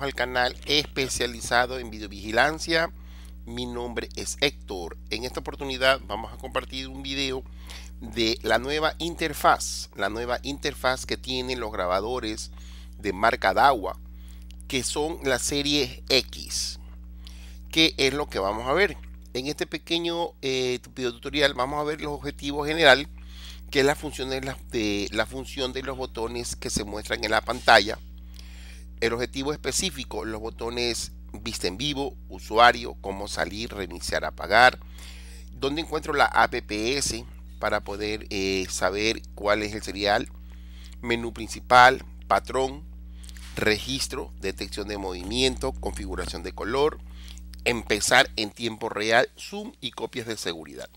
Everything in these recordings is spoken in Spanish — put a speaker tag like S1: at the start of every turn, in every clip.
S1: al canal especializado en videovigilancia. Mi nombre es Héctor. En esta oportunidad vamos a compartir un video de la nueva interfaz, la nueva interfaz que tienen los grabadores de marca DAWA, que son la serie X. ¿Qué es lo que vamos a ver? En este pequeño eh, tutorial vamos a ver los objetivos general, que es la función de de, la función de los botones que se muestran en la pantalla el objetivo específico, los botones vista en vivo, usuario, cómo salir, reiniciar, apagar. Donde encuentro la APPS para poder eh, saber cuál es el serial. Menú principal, patrón, registro, detección de movimiento, configuración de color, empezar en tiempo real, zoom y copias de seguridad.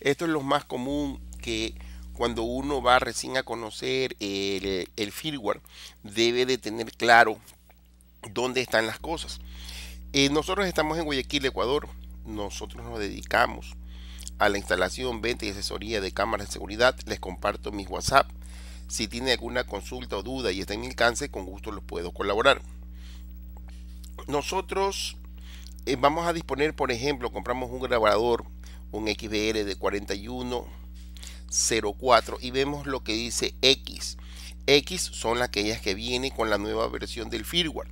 S1: Esto es lo más común que cuando uno va recién a conocer el, firmware, debe de tener claro dónde están las cosas. Eh, nosotros estamos en Guayaquil, Ecuador. Nosotros nos dedicamos a la instalación, venta y asesoría de cámaras de seguridad. Les comparto mis WhatsApp. Si tiene alguna consulta o duda y está en mi alcance, con gusto los puedo colaborar. Nosotros eh, vamos a disponer, por ejemplo, compramos un grabador, un XBR de 41 04 y vemos lo que dice X. X son aquellas que vienen con la nueva versión del firmware.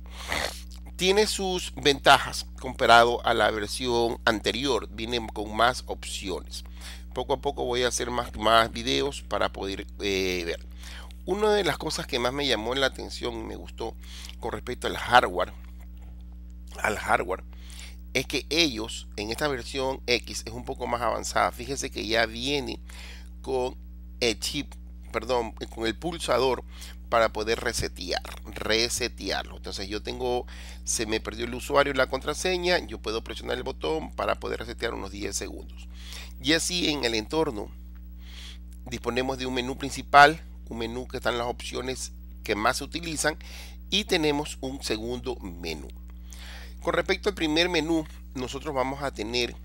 S1: Tiene sus ventajas comparado a la versión anterior. Viene con más opciones. Poco a poco voy a hacer más, más videos para poder eh, ver. Una de las cosas que más me llamó la atención y me gustó con respecto al hardware, al hardware, es que ellos en esta versión X es un poco más avanzada. Fíjense que ya viene con el chip, perdón, con el pulsador para poder resetear, resetearlo. Entonces yo tengo, se me perdió el usuario y la contraseña, yo puedo presionar el botón para poder resetear unos 10 segundos. Y así en el entorno disponemos de un menú principal, un menú que están las opciones que más se utilizan y tenemos un segundo menú. Con respecto al primer menú, nosotros vamos a tener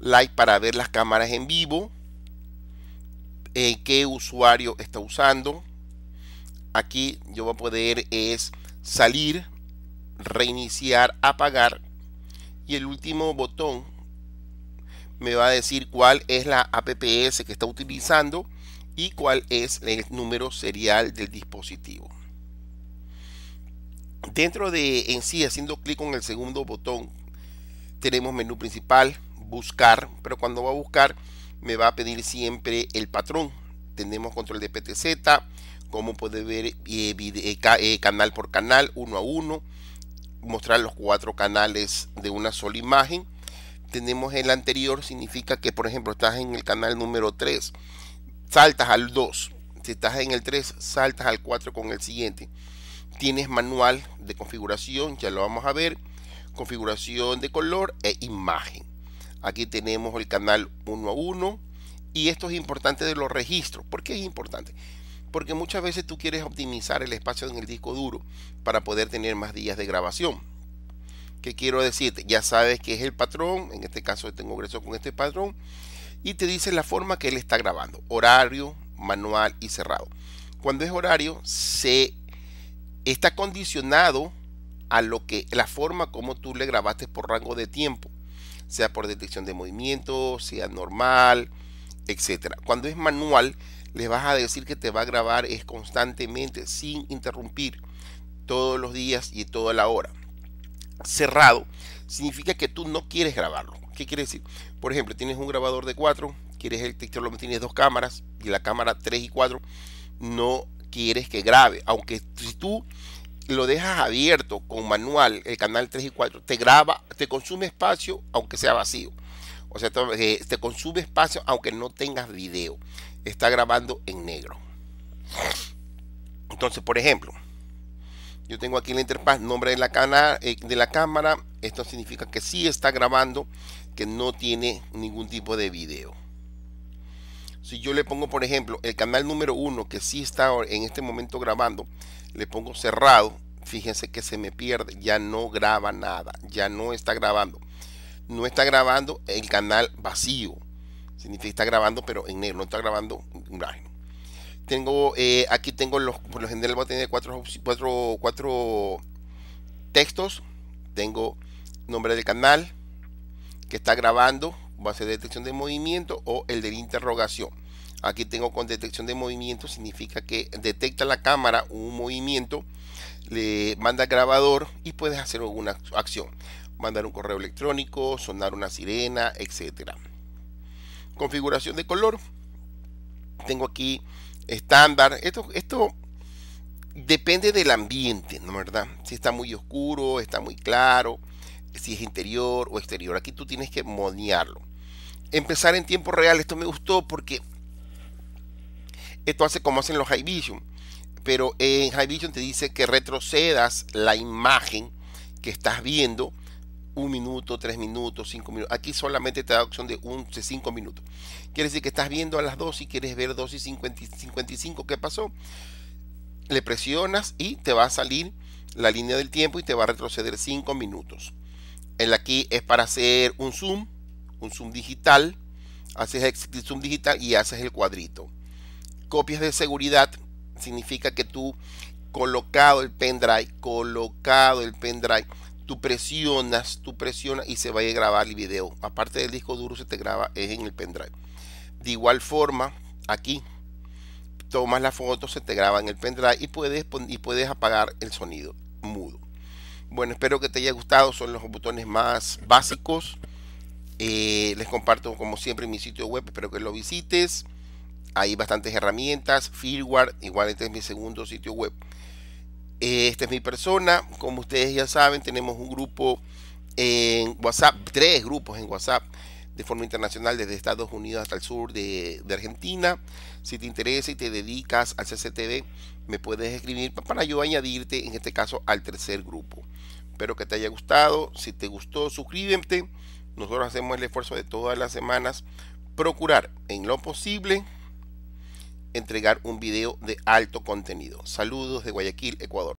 S1: like para ver las cámaras en vivo, qué usuario está usando. Aquí yo voy a poder es salir, reiniciar, apagar y el último botón me va a decir cuál es la APPS que está utilizando y cuál es el número serial del dispositivo. Dentro de en sí, haciendo clic con el segundo botón, tenemos menú principal, buscar, pero cuando va a buscar me va a pedir siempre el patrón. Tenemos control de PTZ, como puede ver eh, eh, eh, canal por canal, uno a uno, mostrar los cuatro canales de una sola imagen. Tenemos el anterior, significa que por ejemplo estás en el canal número 3, saltas al 2. Si estás en el 3, saltas al 4 con el siguiente. Tienes manual de configuración, ya lo vamos a ver, configuración de color e imagen. Aquí tenemos el canal 1 a 1. Y esto es importante de los registros. ¿Por qué es importante? Porque muchas veces tú quieres optimizar el espacio en el disco duro para poder tener más días de grabación. ¿Qué quiero decirte? Ya sabes que es el patrón. En este caso tengo grueso con este patrón. Y te dice la forma que él está grabando. Horario, manual y cerrado. Cuando es horario, se está condicionado a lo que la forma como tú le grabaste por rango de tiempo sea por detección de movimiento, sea normal, etc. Cuando es manual, les vas a decir que te va a grabar es constantemente, sin interrumpir, todos los días y toda la hora. Cerrado significa que tú no quieres grabarlo. ¿Qué quiere decir? Por ejemplo, tienes un grabador de 4, quieres el tienes dos cámaras y la cámara 3 y 4, no quieres que grabe. Aunque si tú lo dejas abierto con manual, el canal 3 y 4, te graba, te consume espacio aunque sea vacío. O sea, eh, te, consume espacio aunque no tengas video. Está grabando en negro. Entonces, por ejemplo, yo tengo aquí la interfaz, nombre de la, cana, eh, de la cámara. Esto significa que sí está grabando, que no tiene ningún tipo de video. Si yo le pongo, por ejemplo, el canal número 1, que sí está en este momento grabando, le pongo cerrado, fíjense que se me pierde, ya no graba nada, ya no está grabando. No está grabando el canal vacío, significa que está grabando pero en negro, no está grabando Tengo, eh, aquí tengo los, por lo general Va a tener cuatro, cuatro textos, tengo nombre de canal que está grabando, va a ser detección de movimiento o el de interrogación. Aquí tengo con detección de movimiento, significa que detecta la cámara un le manda grabador y puedes hacer alguna acción. Mandar un correo electrónico, sonar una sirena, etcétera Configuración de color. Tengo aquí estándar. Esto, esto depende del ambiente, ¿no verdad? Si está muy oscuro, está muy claro, si es interior o exterior. Aquí tú tienes que monearlo. Empezar en tiempo real, esto me gustó porque esto hace como hacen los high vision pero en High Vision te dice que retrocedas la imagen que estás viendo un minuto, tres minutos, cinco minutos. Aquí solamente te da opción de, un, cinco minutos. Quiere decir que estás viendo a las dos y quieres ver 2 y 55 qué pasó. Le presionas y te va a salir la línea del tiempo y te va a retroceder cinco minutos. El aquí es para hacer un zoom, un zoom digital. Haces el zoom digital y haces el cuadrito. Copias de seguridad significa que tú colocado el pendrive, colocado el pendrive, tú presionas, tú presionas y se va a grabar el video. Aparte del disco duro se te graba es en el pendrive. De igual forma, aquí tomas la foto, se te graba en el pendrive y puedes, y puedes apagar el sonido mudo. Bueno, espero que te haya gustado. Son los botones más básicos. Eh, les comparto como siempre mi sitio web. Espero que lo visites hay bastantes herramientas, firmware, igual este es mi segundo sitio web. Esta es mi persona, como ustedes ya saben, tenemos un grupo en WhatsApp, tres grupos en WhatsApp de forma internacional desde Estados Unidos hasta el sur de, Argentina. Si te interesa y te dedicas al CCTV, me puedes escribir para yo añadirte, en este caso, al tercer grupo. Espero que te haya gustado. Si te gustó, suscríbete. Nosotros hacemos el esfuerzo de todas las semanas procurar en lo posible entregar un video de alto contenido. Saludos de Guayaquil, Ecuador.